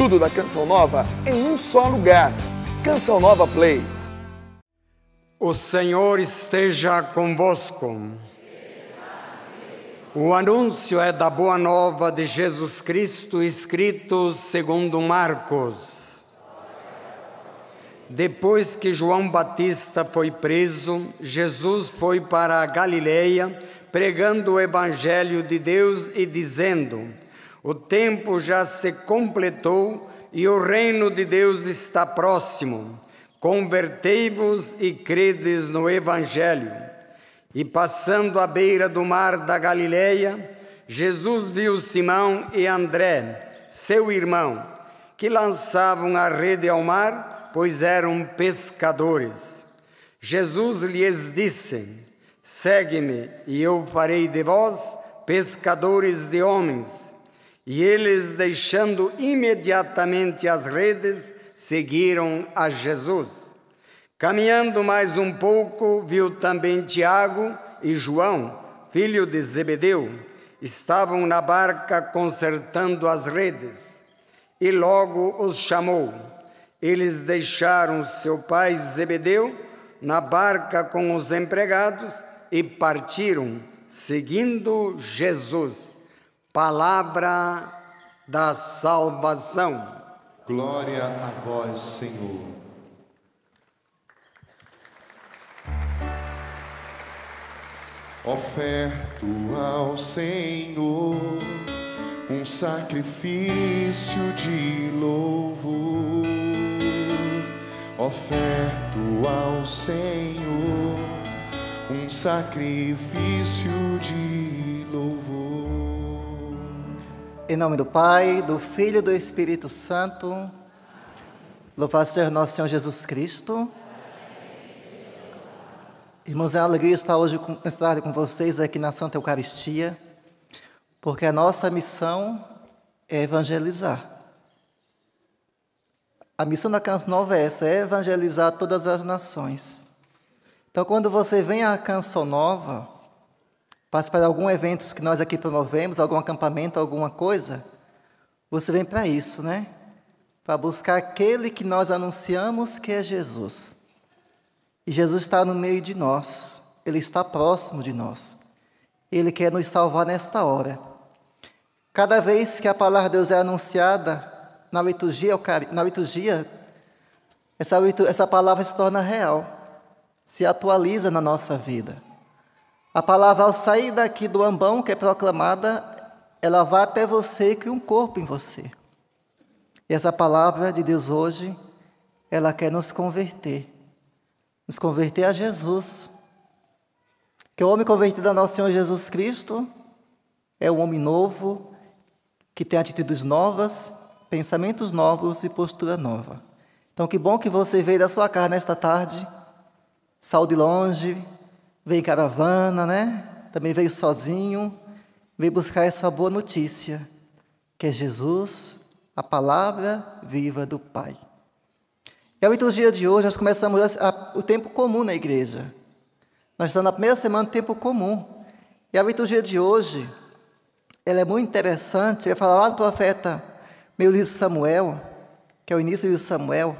Tudo da Canção Nova em um só lugar. Canção Nova Play. O Senhor esteja convosco. O anúncio é da boa nova de Jesus Cristo, escrito segundo Marcos. Depois que João Batista foi preso, Jesus foi para a Galileia, pregando o evangelho de Deus e dizendo: o tempo já se completou e o reino de Deus está próximo. Convertei-vos e credes no Evangelho. E passando à beira do mar da Galileia, Jesus viu Simão e André, seu irmão, que lançavam a rede ao mar, pois eram pescadores. Jesus lhes disse: Segue-me, e eu farei de vós pescadores de homens. E eles, deixando imediatamente as redes, seguiram a Jesus. Caminhando mais um pouco, viu também Tiago e João, filho de Zebedeu, estavam na barca consertando as redes. E logo os chamou. Eles deixaram seu pai Zebedeu na barca com os empregados e partiram, seguindo Jesus. Palavra da salvação. Glória a vós, Senhor. Oferto ao Senhor um sacrifício de louvor. Oferto ao Senhor um sacrifício de louvor. Em nome do Pai, do Filho e do Espírito Santo. Louvado seja nosso Senhor Jesus Cristo. Irmãos, é uma alegria estar hoje com, estar com vocês aqui na Santa Eucaristia, porque a nossa missão é evangelizar. A missão da Canção Nova é essa, é evangelizar todas as nações. Então, quando você vem à Canção Nova, passa para algum evento que nós aqui promovemos, algum acampamento, alguma coisa, você vem para isso, né? Para buscar aquele que nós anunciamos que é Jesus. E Jesus está no meio de nós, ele está próximo de nós. Ele quer nos salvar nesta hora. Cada vez que a palavra de Deus é anunciada na liturgia, na liturgia essa, essa palavra se torna real, se atualiza na nossa vida. A palavra, ao sair daqui do ambão, que é proclamada, ela vai até você e cria um corpo em você. E essa palavra de Deus hoje, ela quer nos converter. Nos converter a Jesus. Que o homem convertido a nosso Senhor Jesus Cristo é um homem novo, que tem atitudes novas, pensamentos novos e postura nova. Então, que bom que você veio da sua casa nesta tarde. Saiu de longe, veio em caravana, né? Também veio sozinho, veio buscar essa boa notícia, que é Jesus, a palavra viva do Pai. E a liturgia de hoje, nós começamos o tempo comum na igreja. Nós estamos na primeira semana do tempo comum. E a liturgia de hoje, ela é muito interessante. Eu ia falar lá do profeta, meu livro Samuel, que é o início de Samuel,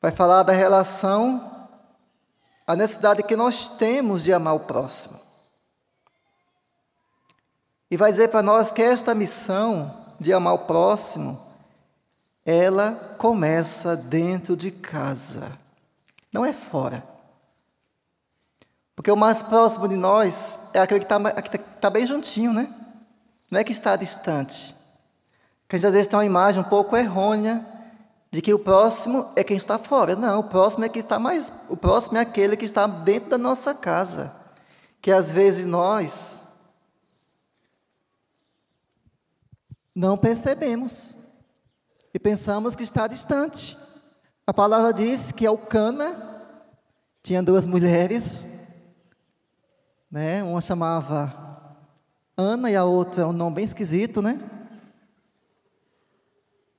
vai falar da relação a necessidade que nós temos de amar o próximo. E vai dizer para nós que esta missão de amar o próximo, ela começa dentro de casa, não é fora. Porque o mais próximo de nós é aquele que está tá, tá bem juntinho, né? Não é que está distante. Que às vezes tem uma imagem um pouco errônea de que o próximo é quem está fora. Não, o próximo é que está mais, o próximo é aquele que está dentro da nossa casa. Que às vezes nós não percebemos e pensamos que está distante. A palavra diz que Alcana tinha duas mulheres, né? Uma chamava Ana e a outra é um nome bem esquisito, né?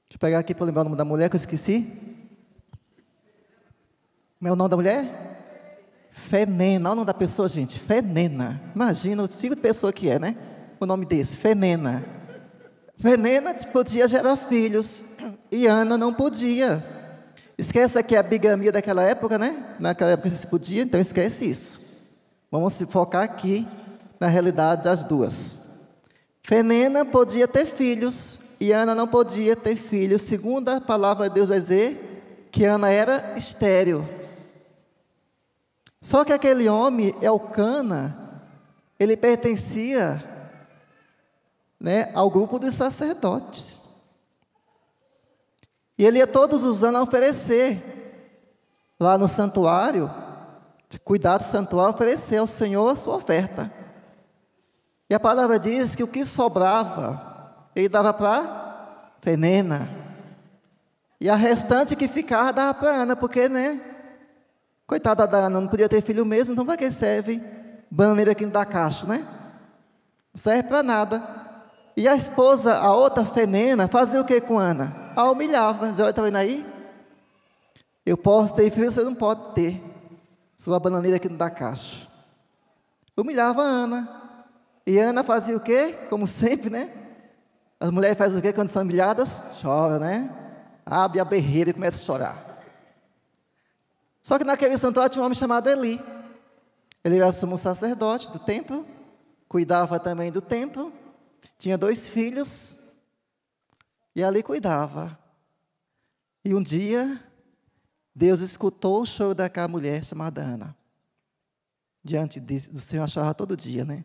Deixa eu pegar aqui para lembrar o nome da mulher que eu esqueci. Como é o nome da mulher? Fenena. Olha o nome da pessoa, gente. Fenena. Imagina o tipo de pessoa que é, né? O nome desse, Fenena. Fenena podia gerar filhos. E Ana não podia. Esquece aqui é a bigamia daquela época, né? Naquela época se podia, então esquece isso. Vamos focar aqui na realidade das duas. Fenena podia ter filhos, e Ana não podia ter filho. Segundo a palavra de Deus vai dizer que Ana era estéril. Só que aquele homem, Elcana, ele pertencia né, ao grupo dos sacerdotes. E ele ia todos os anos oferecer lá no santuário, cuidar do santuário, oferecer ao Senhor a sua oferta. E a palavra diz que o que sobrava ele dava para fenena E a restante que ficava dava para Ana, porque, né? Coitada da Ana, não podia ter filho mesmo, então para que serve banheiro aqui da caixa, né? Não serve para nada. E a esposa, a outra Fenena, fazia o que com Ana? A humilhava. Dizia, olha, está vendo aí? Eu posso ter filho, você não pode ter. Sua bananeira aqui não dá cacho, Humilhava a Ana. E Ana fazia o quê? Como sempre, né? As mulheres fazem o quê quando são humilhadas? Choram, né? Abre a berreira e começa a chorar. Só que naquele santuário tinha um homem chamado Eli. Ele era sumo sacerdote do templo, cuidava também do templo, tinha dois filhos, e ali cuidava. E um dia, Deus escutou o choro daquela mulher chamada Ana. Diante do Senhor chorava todo dia, né?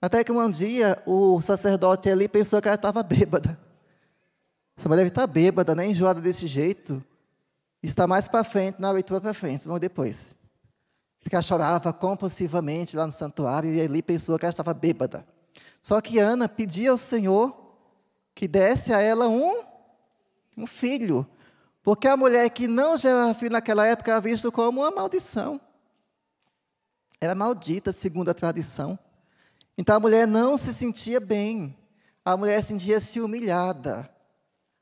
Até que um dia o sacerdote ali pensou que ela estava bêbada. Essa mulher deve estar bêbada, né? enjoada desse jeito. Está mais para frente, na leitura para frente, vamos depois. ela chorava compulsivamente lá no santuário e ali pensou que ela estava bêbada. Só que Ana pedia ao Senhor que desse a ela um, um filho. Porque a mulher que não gerava filho naquela época era vista como uma maldição. Era maldita, segundo a tradição. Então a mulher não se sentia bem, a mulher sentia-se humilhada.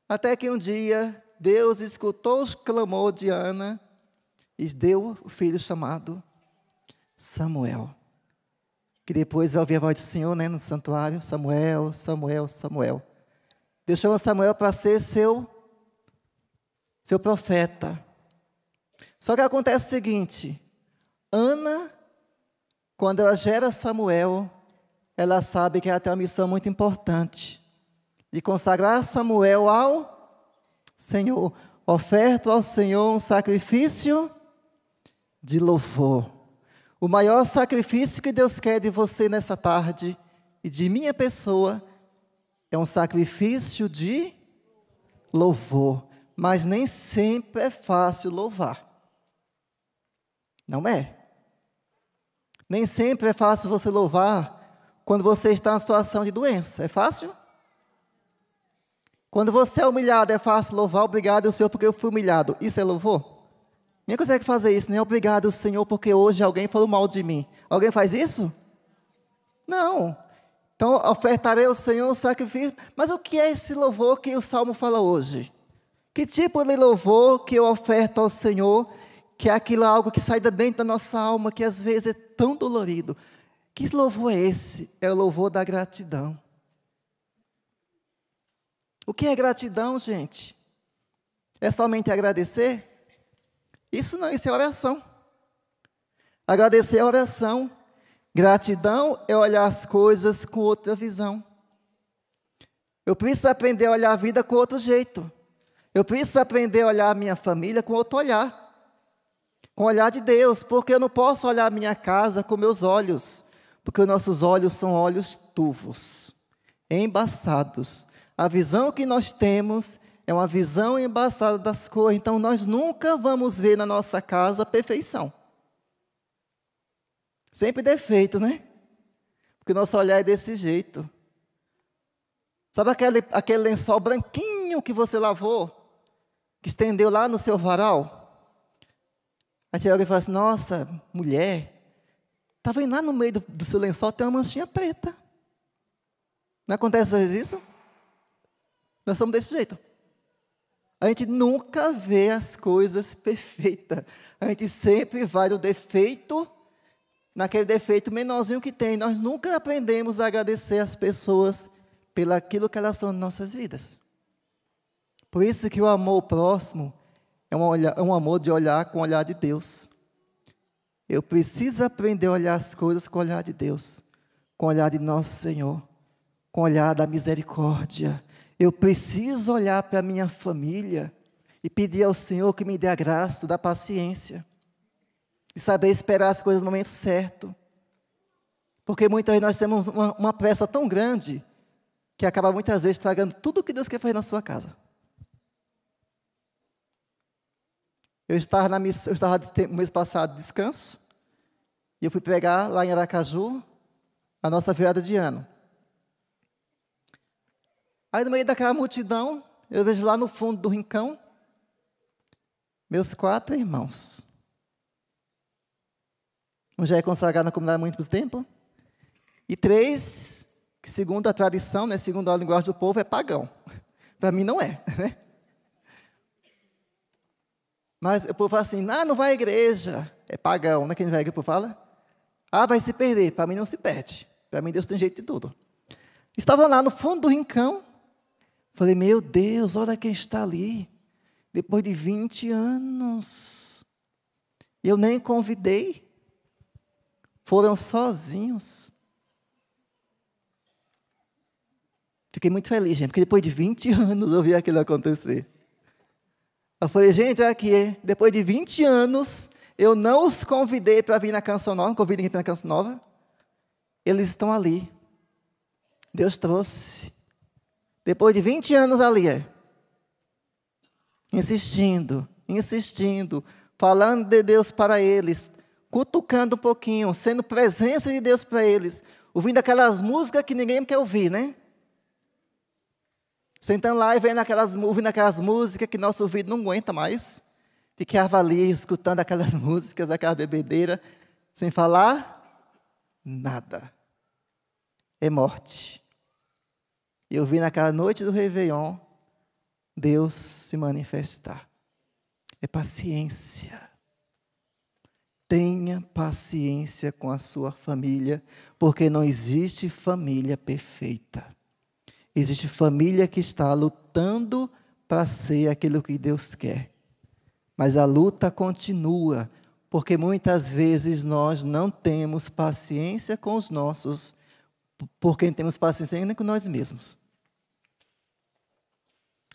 Até que um dia Deus escutou o clamor de Ana e deu o filho chamado Samuel. Que depois vai ouvir a voz do Senhor né, no santuário: Samuel, Samuel, Samuel. Deus chama Samuel para ser seu, seu profeta. Só que acontece o seguinte: Ana, quando ela gera Samuel, ela sabe que ela tem uma missão muito importante de consagrar Samuel ao Senhor. Oferta ao Senhor um sacrifício de louvor. O maior sacrifício que Deus quer de você nessa tarde e de minha pessoa é um sacrifício de louvor. Mas nem sempre é fácil louvar. Não é? Nem sempre é fácil você louvar quando você está em situação de doença. É fácil? Quando você é humilhado, é fácil louvar, obrigado, Senhor, porque eu fui humilhado. Isso é louvor? Nem consegue fazer isso, nem obrigado, Senhor, porque hoje alguém falou mal de mim. Alguém faz isso? Não. Então, ofertarei ao Senhor o sacrifício. Mas o que é esse louvor que o Salmo fala hoje? Que tipo de louvor que eu oferto ao Senhor, que é aquilo algo que sai da dentro da nossa alma, que às vezes é tão dolorido, que louvor é esse? É o louvor da gratidão. O que é gratidão, gente? É somente agradecer? Isso não, isso é oração. Agradecer é oração. Gratidão é olhar as coisas com outra visão. Eu preciso aprender a olhar a vida com outro jeito. Eu preciso aprender a olhar a minha família com outro olhar. Com o olhar de Deus, porque eu não posso olhar a minha casa com meus olhos porque os nossos olhos são olhos turvos, embaçados. A visão que nós temos é uma visão embaçada das cores, então nós nunca vamos ver na nossa casa a perfeição. Sempre defeito, né? Porque o nosso olhar é desse jeito. Sabe aquele, aquele lençol branquinho que você lavou, que estendeu lá no seu varal? A tia olha e fala assim: Nossa, mulher, Está vendo lá no meio do, do seu lençol tem uma manchinha preta. Não acontece às vezes isso? Nós somos desse jeito. A gente nunca vê as coisas perfeitas. A gente sempre vai no defeito, naquele defeito menorzinho que tem. Nós nunca aprendemos a agradecer as pessoas pelo aquilo que elas são em nossas vidas. Por isso que o amor próximo é um, olhar, é um amor de olhar com o olhar de Deus. Eu preciso aprender a olhar as coisas com o olhar de Deus, com o olhar de nosso Senhor, com o olhar da misericórdia. Eu preciso olhar para a minha família e pedir ao Senhor que me dê a graça da paciência e saber esperar as coisas no momento certo. Porque muitas vezes nós temos uma, uma pressa tão grande que acaba muitas vezes estragando tudo o que Deus quer fazer na sua casa. Eu estava, na eu estava no mês passado de descanso, e eu fui pregar lá em Aracaju a nossa virada de ano. Aí, no meio daquela multidão, eu vejo lá no fundo do rincão meus quatro irmãos. Um já é consagrado na comunidade há muito tempo, e três, que segundo a tradição, né, segundo a linguagem do povo, é pagão. Para mim não é. Né? Mas o povo fala assim: ah, não vai à igreja. É pagão, né? Quem vai à igreja, o povo fala. Ah, vai se perder. Para mim não se perde. Para mim Deus tem jeito de tudo. Estava lá no fundo do rincão. Falei: meu Deus, olha quem está ali. Depois de 20 anos. Eu nem convidei. Foram sozinhos. Fiquei muito feliz, gente, porque depois de 20 anos eu vi aquilo acontecer. Eu falei, gente, olha aqui, depois de 20 anos, eu não os convidei para vir na Canção Nova, não convidei ninguém para na Canção Nova. Eles estão ali. Deus trouxe. Depois de 20 anos ali, é. Insistindo, insistindo, falando de Deus para eles, cutucando um pouquinho, sendo presença de Deus para eles, ouvindo aquelas músicas que ninguém quer ouvir, né? Sentando lá e vendo aquelas, ouvindo aquelas músicas que nosso ouvido não aguenta mais. Fiquei ali escutando aquelas músicas, aquela bebedeira, sem falar nada. É morte. E eu vi naquela noite do Réveillon Deus se manifestar. É paciência. Tenha paciência com a sua família, porque não existe família perfeita. Existe família que está lutando para ser aquilo que Deus quer. Mas a luta continua, porque muitas vezes nós não temos paciência com os nossos, porque não temos paciência nem é com nós mesmos.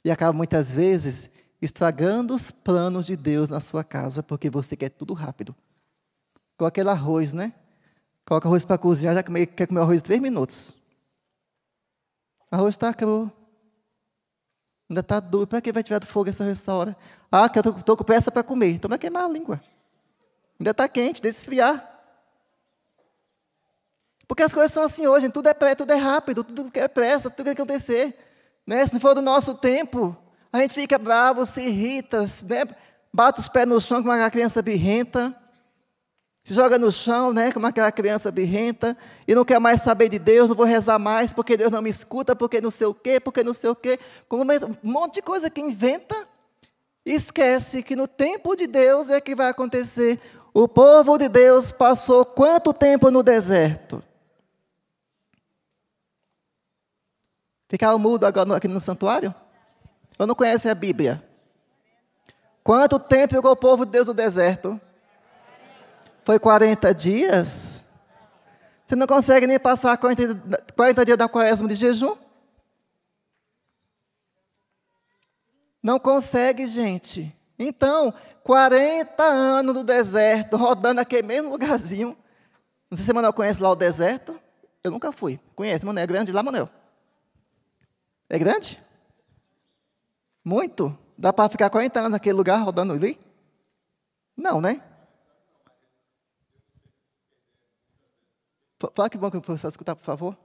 E acaba muitas vezes estragando os planos de Deus na sua casa, porque você quer tudo rápido. Com aquele arroz, né? Coloca arroz para cozinhar, já quer comer arroz em três minutos arroz está cru. Ainda está duro. Para que vai tirar do fogo essa, essa hora? Ah, que eu estou com pressa para comer. Então vai queimar a língua. Ainda está quente, desfiar. Porque as coisas são assim hoje, tudo é, pré, tudo é rápido, tudo é pressa, tudo tem que acontecer. Né? Se não for do nosso tempo, a gente fica bravo, se irrita, né? bate os pés no chão como uma criança birrenta se joga no chão, né, como aquela criança birrenta, e não quer mais saber de Deus, não vou rezar mais, porque Deus não me escuta, porque não sei o quê, porque não sei o quê, como um monte de coisa que inventa, e esquece que no tempo de Deus é que vai acontecer. O povo de Deus passou quanto tempo no deserto? Ficaram mudo agora aqui no santuário? Ou não conhece a Bíblia? Quanto tempo ficou o povo de Deus no deserto? Foi 40 dias? Você não consegue nem passar 40, 40 dias da quaresma de jejum? Não consegue, gente. Então, 40 anos no deserto, rodando aquele mesmo lugarzinho. Não sei se Manuel conhece lá o deserto. Eu nunca fui. Conhece, Manuel? É grande lá, Manuel? É grande? Muito? Dá para ficar 40 anos naquele lugar rodando ali? Não, né? Fala que bom que o pessoal escutar, por favor.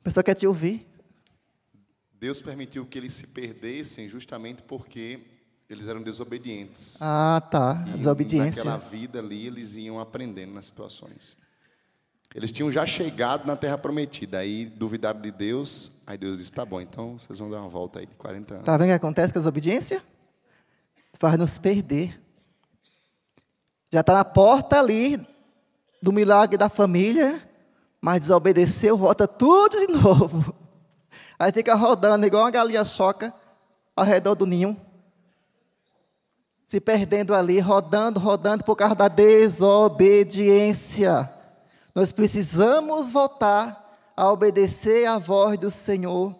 O pessoal quer te ouvir. Deus permitiu que eles se perdessem justamente porque eles eram desobedientes. Ah, tá. E Desobediência. Naquela vida ali, eles iam aprendendo nas situações. Eles tinham já chegado na terra prometida, aí duvidaram de Deus, aí Deus disse: tá bom, então vocês vão dar uma volta aí de 40 anos. Tá vendo o que acontece com a desobediência? Faz nos perder. Já está na porta ali do milagre da família, mas desobedeceu, volta tudo de novo. Aí fica rodando igual uma galinha choca ao redor do ninho. Se perdendo ali, rodando, rodando por causa da desobediência. Nós precisamos voltar a obedecer à voz do Senhor.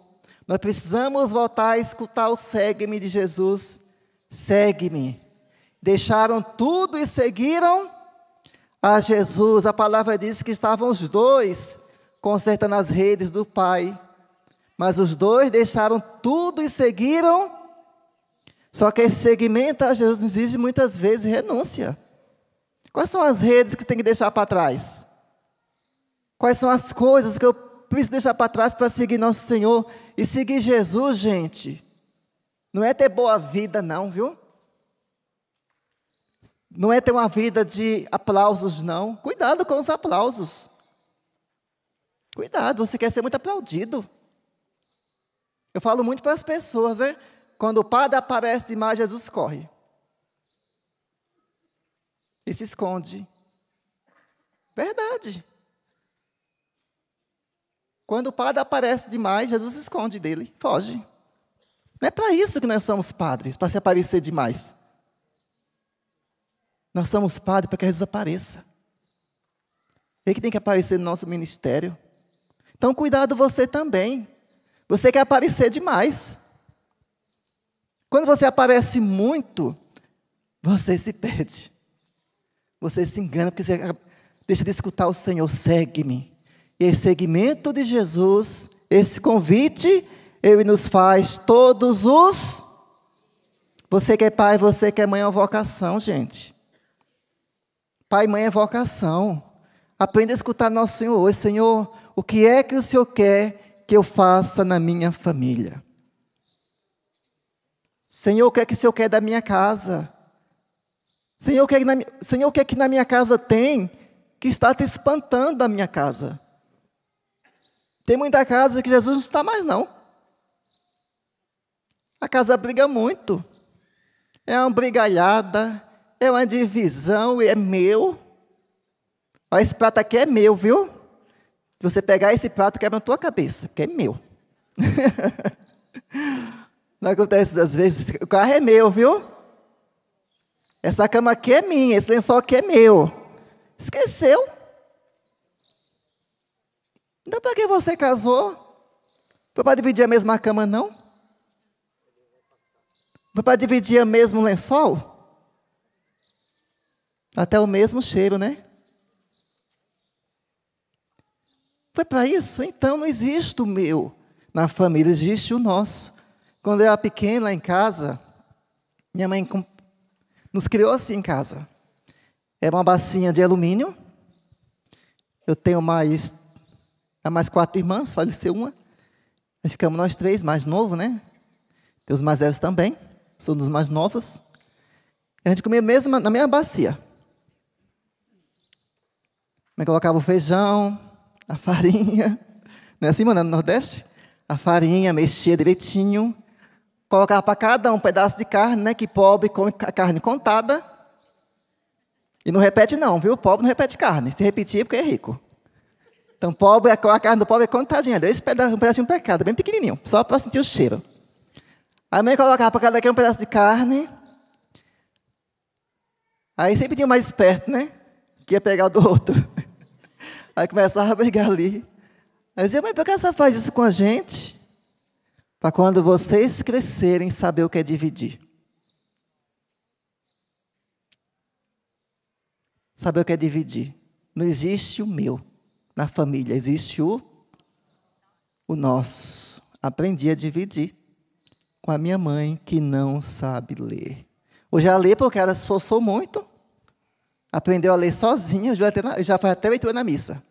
Nós precisamos voltar a escutar o segue-me de Jesus. Segue-me. Deixaram tudo e seguiram a Jesus, a palavra diz que estavam os dois consertando as redes do Pai. Mas os dois deixaram tudo e seguiram. Só que esse seguimento a Jesus exige muitas vezes renúncia. Quais são as redes que tem que deixar para trás? Quais são as coisas que eu preciso deixar para trás para seguir nosso Senhor e seguir Jesus, gente? Não é ter boa vida, não, viu? Não é ter uma vida de aplausos, não. Cuidado com os aplausos. Cuidado, você quer ser muito aplaudido. Eu falo muito para as pessoas, né? Quando o padre aparece demais, Jesus corre. E se esconde. Verdade. Quando o padre aparece demais, Jesus se esconde dele, foge. Não é para isso que nós somos padres, para se aparecer demais. Nós somos padre para que Jesus apareça. Ele que tem que aparecer no nosso ministério. Então, cuidado você também. Você quer aparecer demais. Quando você aparece muito, você se perde. Você se engana, porque você deixa de escutar o Senhor, segue-me. E esse seguimento de Jesus, esse convite, ele nos faz todos os. Você que é pai, você que é mãe, é uma vocação, gente. Pai e mãe é vocação. Aprenda a escutar nosso Senhor hoje. Senhor, o que é que o Senhor quer que eu faça na minha família? Senhor, o que é que o Senhor quer da minha casa? Senhor, o que é que na, Senhor, o que, é que na minha casa tem que está te espantando da minha casa? Tem muita casa que Jesus não está mais, não. A casa briga muito. É uma brigalhada, é uma divisão, é meu. Olha esse prato aqui é meu, viu? Se você pegar esse prato, quebra a tua cabeça, porque é meu. Não acontece às vezes, o carro é meu, viu? Essa cama aqui é minha, esse lençol aqui é meu. Esqueceu. Então, para que você casou? Foi para dividir a mesma cama, não? Foi para dividir o mesmo lençol? Até o mesmo cheiro, né? Foi para isso? Então não existe o meu na família, existe o nosso. Quando eu era pequena lá em casa, minha mãe nos criou assim em casa. Era uma bacinha de alumínio. Eu tenho mais, tá mais quatro irmãs, faleceu uma. Aí ficamos nós três, mais novo, né? Tem os mais velhos também, são dos mais novos. A gente comia mesmo, na mesma bacia. Mas é colocava o feijão, a farinha. Não é assim, mano? É no Nordeste? A farinha, mexia direitinho. Colocava para cada um, um pedaço de carne, né? Que pobre come a carne contada. E não repete, não, viu? Pobre não repete carne. Se repetir, é porque é rico. Então, pobre, a carne do pobre é contadinha. Deu esse pedaço, um pedacinho para cada, bem pequenininho, só para sentir o cheiro. Aí, mãe colocava para cada um pedaço de carne. Aí sempre tinha o mais esperto, né? Que ia pegar o do outro. Aí começava a brigar ali. Aí dizia, mãe, por que você faz isso com a gente? Para quando vocês crescerem, saber o que é dividir. Saber o que é dividir. Não existe o meu na família, existe o, o nosso. Aprendi a dividir com a minha mãe, que não sabe ler. Hoje já lê porque ela se esforçou muito. Aprendeu a ler sozinha, já faz até leitura na missa.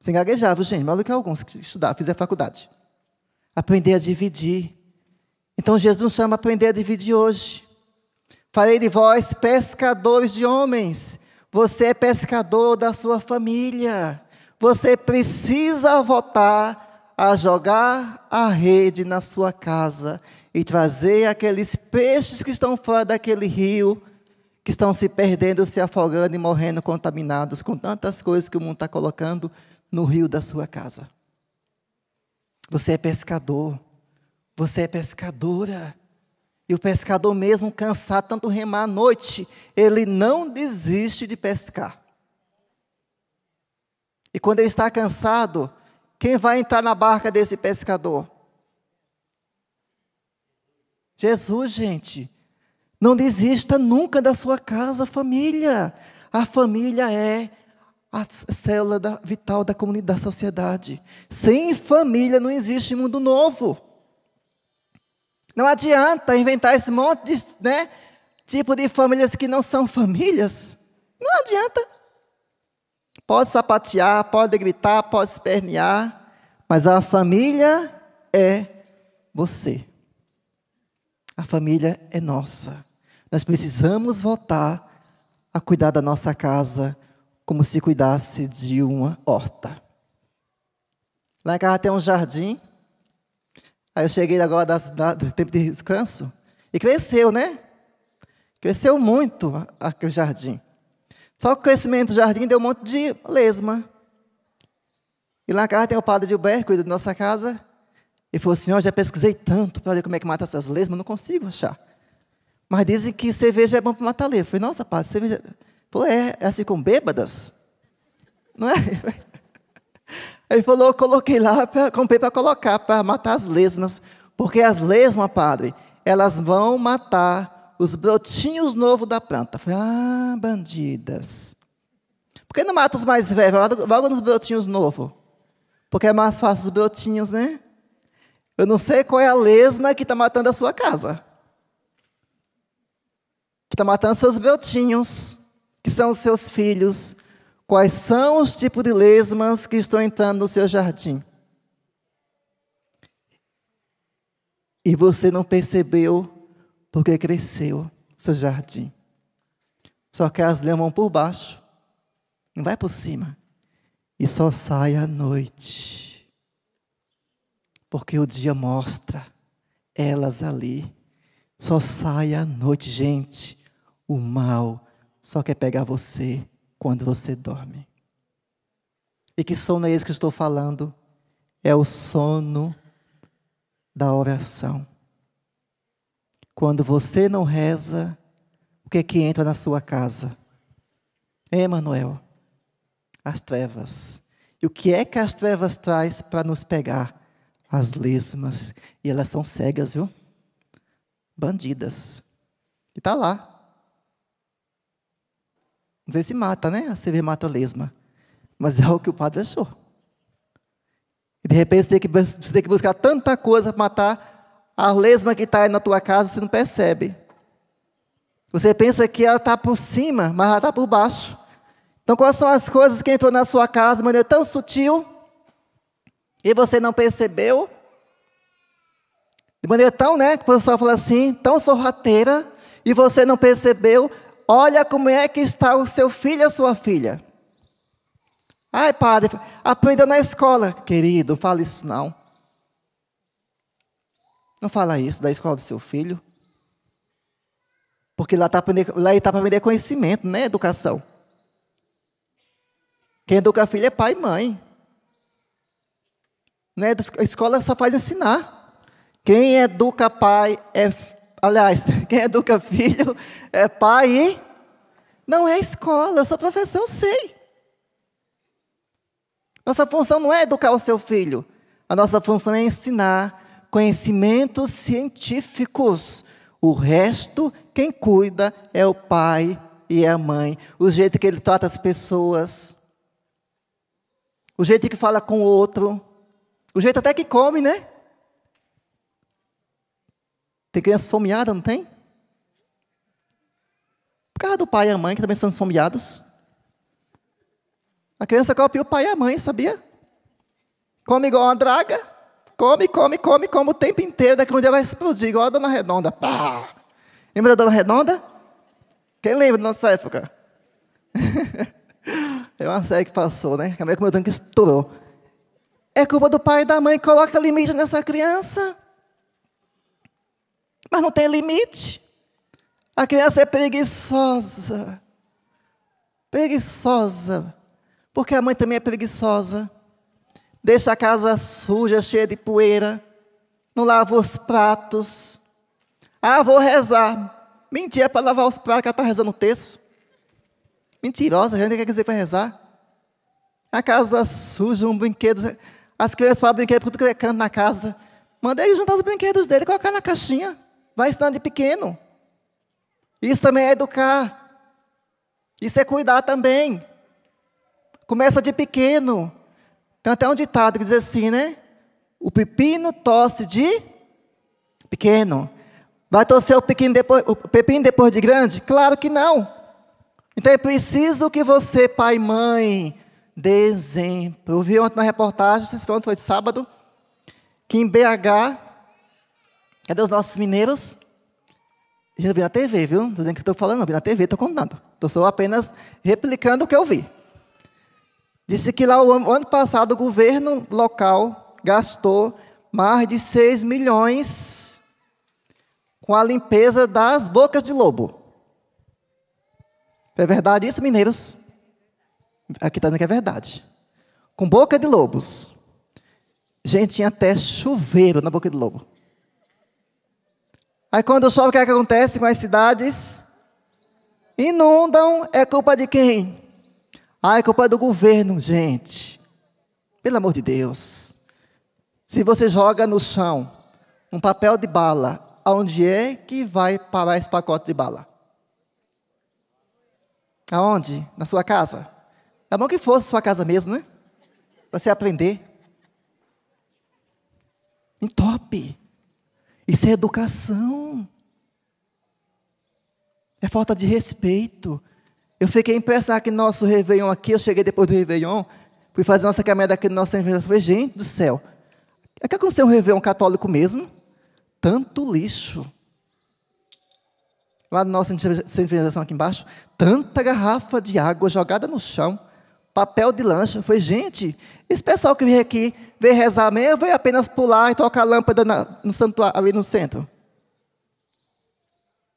Sem gaguejar, viu, gente? Mais do que alguns que estudaram, fizeram faculdade. Aprender a dividir. Então Jesus nos chama a aprender a dividir hoje. Falei de vós pescadores de homens. Você é pescador da sua família. Você precisa voltar a jogar a rede na sua casa e trazer aqueles peixes que estão fora daquele rio que estão se perdendo, se afogando e morrendo contaminados com tantas coisas que o mundo está colocando no rio da sua casa. Você é pescador, você é pescadora. E o pescador, mesmo cansado tanto remar à noite, ele não desiste de pescar. E quando ele está cansado, quem vai entrar na barca desse pescador? Jesus, gente. Não desista nunca da sua casa, família. A família é a célula da, vital da comunidade, da sociedade. Sem família não existe mundo novo. Não adianta inventar esse monte de né, tipo de famílias que não são famílias. Não adianta. Pode sapatear, pode gritar, pode espernear, mas a família é você. A família é nossa. Nós precisamos voltar a cuidar da nossa casa como se cuidasse de uma horta. Lá em casa tem um jardim. Aí eu cheguei agora da do tempo de descanso. E cresceu, né? Cresceu muito aquele jardim. Só que o crescimento do jardim deu um monte de lesma. E lá em casa tem o padre Gilberto, cuida da nossa casa. E falou assim: Ó, já pesquisei tanto para ver como é que mata essas lesmas, não consigo achar. Mas dizem que cerveja é bom para matar leite. Eu falei, nossa, pá, cerveja. Pô, é, é assim com bêbadas? Não é? Aí ele falou, eu coloquei lá, pra, comprei para colocar, para matar as lesmas. Porque as lesmas, padre, elas vão matar os brotinhos novos da planta. Eu falei, ah, bandidas. Por que não mata os mais velhos? Logo nos brotinhos novos. Porque é mais fácil os brotinhos, né? Eu não sei qual é a lesma que está matando a sua casa que está matando seus beltinhos, que são os seus filhos. Quais são os tipos de lesmas que estão entrando no seu jardim? E você não percebeu porque cresceu seu jardim. Só que as lemas por baixo, não vai por cima. E só sai à noite. Porque o dia mostra elas ali. Só sai à noite, gente. O mal só quer pegar você quando você dorme. E que sono é esse que eu estou falando? É o sono da oração. Quando você não reza, o que é que entra na sua casa? Emanuel, as trevas. E o que é que as trevas traz para nos pegar? As lesmas. E elas são cegas, viu? Bandidas. E tá lá, não sei se mata, né? A CV mata a lesma. Mas é o que o padre achou. E de repente você tem que, você tem que buscar tanta coisa para matar a lesma que está aí na tua casa, você não percebe. Você pensa que ela está por cima, mas ela está por baixo. Então, quais são as coisas que entrou na sua casa de maneira tão sutil e você não percebeu? De maneira tão, né, que o pessoal fala assim, tão sorrateira, e você não percebeu Olha como é que está o seu filho e a sua filha. Ai, padre, aprendeu na escola. Querido, fala isso não. Não fala isso da escola do seu filho. Porque lá, tá lá ele está para aprender conhecimento, né? Educação. Quem educa filho é pai e mãe. Né? A escola só faz ensinar. Quem educa pai é Aliás, quem educa filho é pai e. Não é escola, eu sou professor, eu sei. Nossa função não é educar o seu filho, a nossa função é ensinar conhecimentos científicos. O resto, quem cuida é o pai e é a mãe. O jeito que ele trata as pessoas, o jeito que fala com o outro, o jeito até que come, né? Tem criança esfomeada, não tem? Por causa do pai e a mãe, que também são esfomeados. A criança copia o pai e a mãe, sabia? Come igual uma draga. Come, come, come, come o tempo inteiro. Daqui a um dia vai explodir, igual a Dona Redonda. Pá! Lembra da Dona Redonda? Quem lembra da nossa época? é uma série que passou, né? A mãe com meu tanque estourou. É culpa do pai e da mãe. Coloca limite nessa criança. Mas não tem limite. A criança é preguiçosa. Preguiçosa. Porque a mãe também é preguiçosa. Deixa a casa suja, cheia de poeira. Não lava os pratos. Ah, vou rezar. Mentira é para lavar os pratos, ela está rezando o texto. Mentirosa, gente, o que quer dizer para rezar? A casa suja, um brinquedo. As crianças falam brinquedo tudo que é canto na casa. Mandei juntar os brinquedos dele, colocar na caixinha. Vai ensinando de pequeno. Isso também é educar. Isso é cuidar também. Começa de pequeno. Tem até um ditado que diz assim, né? O pepino tosse de pequeno. Vai torcer o, depois, o pepino depois de grande? Claro que não. Então é preciso que você, pai e mãe, dê exemplo. Eu vi ontem na reportagem, se foi de sábado, que em BH Cadê os nossos mineiros? A gente viu na TV, viu? Estou dizendo que estou falando, não vi na TV, estou contando. Estou só apenas replicando o que eu vi. Disse que lá o ano, o ano passado o governo local gastou mais de 6 milhões com a limpeza das bocas de lobo. É verdade isso, mineiros? Aqui está dizendo que é verdade. Com boca de lobos. Gente, tinha até chuveiro na boca de lobo. Aí quando chove, o que, é que acontece com as cidades? Inundam, é culpa de quem? Ah, é culpa do governo, gente. Pelo amor de Deus. Se você joga no chão um papel de bala, aonde é que vai parar esse pacote de bala? Aonde? Na sua casa? É bom que fosse sua casa mesmo, né? Você aprender. Entope. Isso é educação. É falta de respeito. Eu fiquei impressionado que nosso Réveillon aqui, eu cheguei depois do Réveillon, fui fazer nossa caminhada aqui no nosso Réveillon, falei, gente do céu, é que aconteceu um Réveillon católico mesmo? Tanto lixo. Lá no nosso centro aqui embaixo, tanta garrafa de água jogada no chão, papel de lancha. Foi gente, esse pessoal que veio aqui, vem rezar mesmo, veio apenas pular e tocar lâmpada na, no santuário, ali no centro.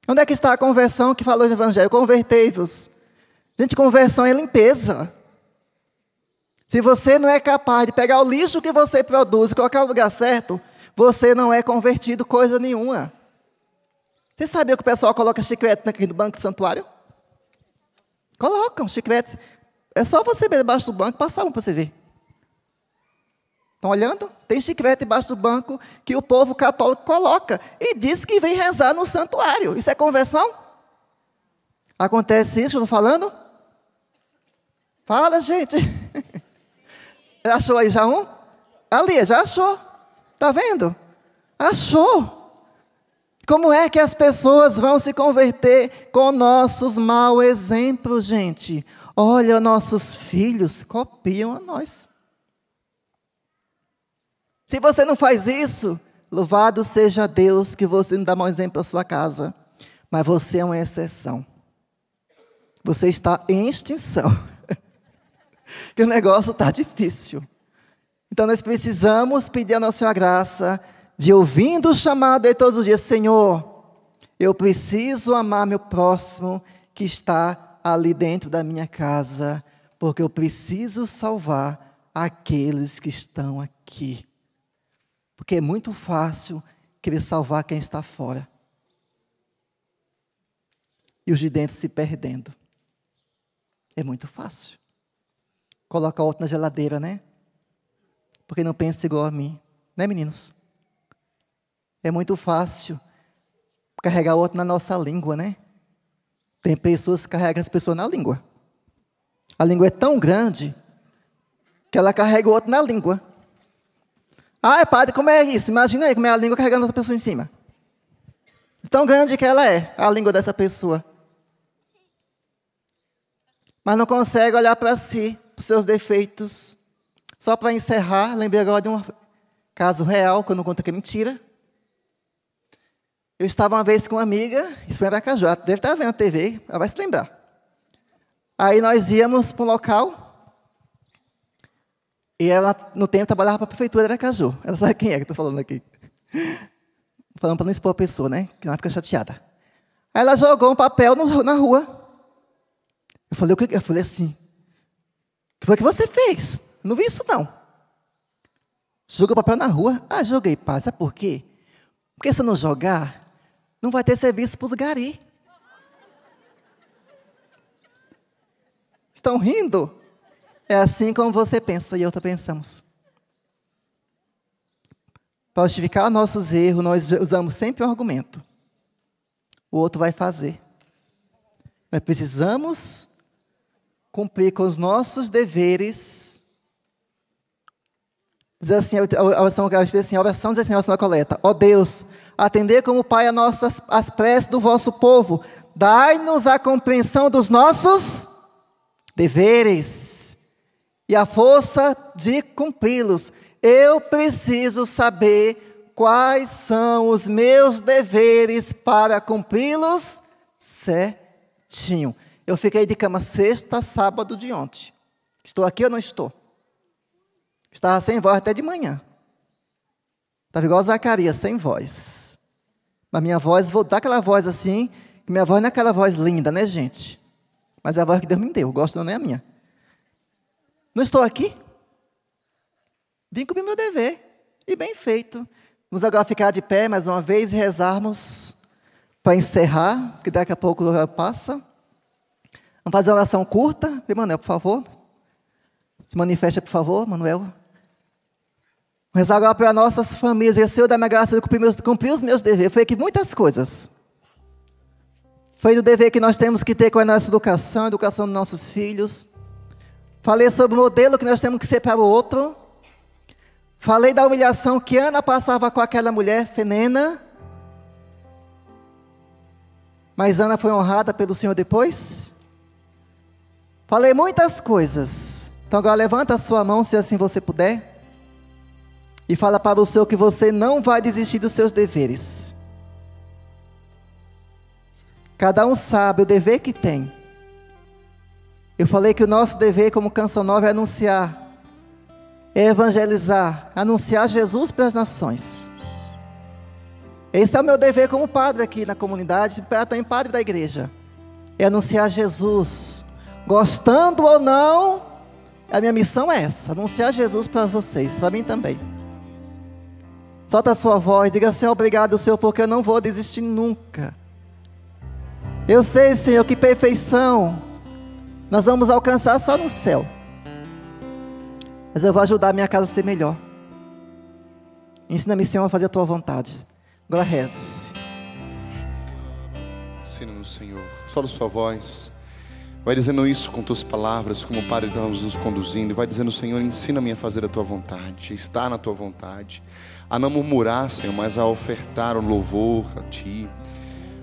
Onde é que está a conversão que falou no Evangelho? Convertei-vos. Gente, conversão é limpeza. Se você não é capaz de pegar o lixo que você produz e colocar no lugar certo, você não é convertido coisa nenhuma. Você sabia que o pessoal coloca chiclete aqui no banco do santuário? Colocam chiclete. É só você ver debaixo do banco, passar um para você ver. Estão olhando? Tem chiclete debaixo do banco que o povo católico coloca e diz que vem rezar no santuário. Isso é conversão? Acontece isso, estou falando? Fala, gente. Já achou aí já um? Ali, já achou. Está vendo? Achou. Como é que as pessoas vão se converter com nossos mau exemplos, gente? Olha, nossos filhos copiam a nós. Se você não faz isso, louvado seja Deus que você não dá mau exemplo à sua casa. Mas você é uma exceção. Você está em extinção. que o negócio está difícil. Então nós precisamos pedir a nossa graça de ouvindo o chamado de todos os dias, Senhor, eu preciso amar meu próximo que está ali dentro da minha casa, porque eu preciso salvar aqueles que estão aqui. Porque é muito fácil querer salvar quem está fora. E os de dentro se perdendo. É muito fácil. Coloca outro na geladeira, né? Porque não pensa igual a mim. Né, meninos? É muito fácil carregar outro na nossa língua, né? Tem pessoas que carregam as pessoas na língua. A língua é tão grande que ela carrega o outro na língua. Ah, é padre, como é isso? Imagina aí como é a língua carregando outra pessoa em cima. Tão grande que ela é, a língua dessa pessoa. Mas não consegue olhar para si, para os seus defeitos. Só para encerrar, lembrei agora de um caso real, que eu não conto que é mentira. Eu estava uma vez com uma amiga, isso foi em Aracaju, deve estar vendo a TV, ela vai se lembrar. Aí nós íamos para um local, e ela, no tempo, trabalhava para a prefeitura, ela Caju. Ela sabe quem é que estou falando aqui. Falando para não expor a pessoa, né? Que ela fica chateada. Aí ela jogou um papel no, na rua. Eu falei, o que? Eu falei assim. O que foi que você fez? não vi isso, não. Jogou papel na rua. Ah, joguei, pá. Sabe por quê? Porque se não jogar, não vai ter serviço para os gari. Estão rindo? É assim como você pensa e outra pensamos. Para justificar nossos erros, nós usamos sempre o um argumento. O outro vai fazer. Nós precisamos cumprir com os nossos deveres. Diz assim, a oração, diz assim, a oração diz assim, a oração da coleta. Ó oh Deus, atender como Pai a nossas, as preces do vosso povo. Dai-nos a compreensão dos nossos deveres e a força de cumpri-los. Eu preciso saber quais são os meus deveres para cumpri-los certinho. Eu fiquei de cama sexta, sábado de ontem. Estou aqui ou não estou? Estava sem voz até de manhã. Estava igual Zacarias, sem voz. Mas minha voz, vou dar aquela voz assim, minha voz não é aquela voz linda, né, gente? Mas é a voz que Deus me deu, gosto não é a minha. Não estou aqui? Vim cumprir meu dever. E bem feito. Vamos agora ficar de pé mais uma vez e rezarmos para encerrar, que daqui a pouco passa. Vamos fazer uma oração curta. Manuel, por favor. Se manifesta, por favor, Manuel. Vamos rezar agora para nossas famílias. E, Senhor, dá-me graça de cumprir, meus, cumprir os meus deveres. Foi aqui muitas coisas. Foi do dever que nós temos que ter com a nossa educação, a educação dos nossos filhos, Falei sobre o modelo que nós temos que ser para o outro. Falei da humilhação que Ana passava com aquela mulher fenena. Mas Ana foi honrada pelo Senhor depois. Falei muitas coisas. Então agora levanta a sua mão, se assim você puder. E fala para o Senhor que você não vai desistir dos seus deveres. Cada um sabe o dever que tem. Eu falei que o nosso dever como canção nova é anunciar, é evangelizar, anunciar Jesus para as nações. Esse é o meu dever como padre aqui na comunidade, também padre da igreja. É anunciar Jesus. Gostando ou não, a minha missão é essa: anunciar Jesus para vocês, para mim também. Solta a sua voz, diga assim: obrigado, Senhor, porque eu não vou desistir nunca. Eu sei, Senhor, que perfeição nós vamos alcançar só no céu. Mas eu vou ajudar a minha casa a ser melhor. Ensina-me, Senhor, a fazer a tua vontade. Agora reze. Ensina-nos, Senhor. Só na sua voz. Vai dizendo isso com tuas palavras, como o Padre está nos conduzindo. Vai dizendo, Senhor, ensina-me a fazer a tua vontade, estar na tua vontade. A não murmurar, Senhor, mas a ofertar o um louvor a ti.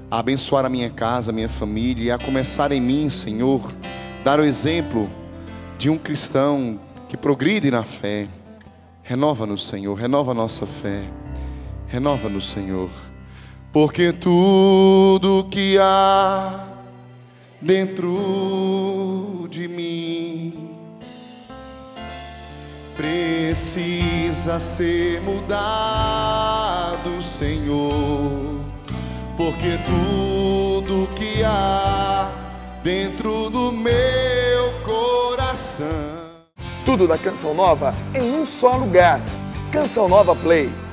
A abençoar a minha casa, a minha família. e A começar em mim, Senhor dar o exemplo de um cristão que progride na fé. Renova-nos, Senhor, renova nossa fé. Renova-nos, Senhor, porque tudo que há dentro de mim precisa ser mudado, Senhor, porque tudo que há dentro do meu coração. Tudo da Canção Nova em um só lugar. Canção Nova Play.